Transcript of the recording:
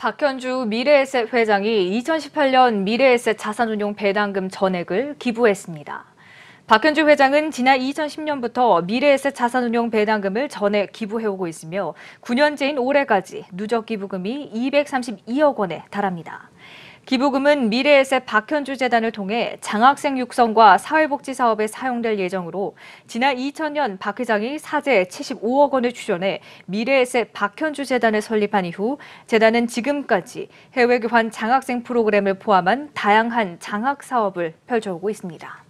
박현주 미래에셋 회장이 2018년 미래에셋 자산운용 배당금 전액을 기부했습니다. 박현주 회장은 지난 2010년부터 미래에셋 자산운용 배당금을 전액 기부해오고 있으며 9년째인 올해까지 누적 기부금이 232억 원에 달합니다. 기부금은 미래에셋 박현주 재단을 통해 장학생 육성과 사회복지 사업에 사용될 예정으로 지난 2000년 박 회장이 사제 75억 원을 출연해 미래에셋 박현주 재단을 설립한 이후 재단은 지금까지 해외 교환 장학생 프로그램을 포함한 다양한 장학 사업을 펼쳐오고 있습니다.